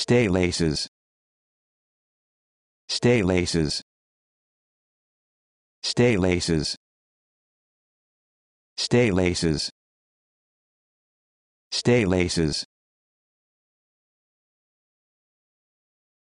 Stay laces. Stay laces. Stay laces. Stay laces. Stay laces.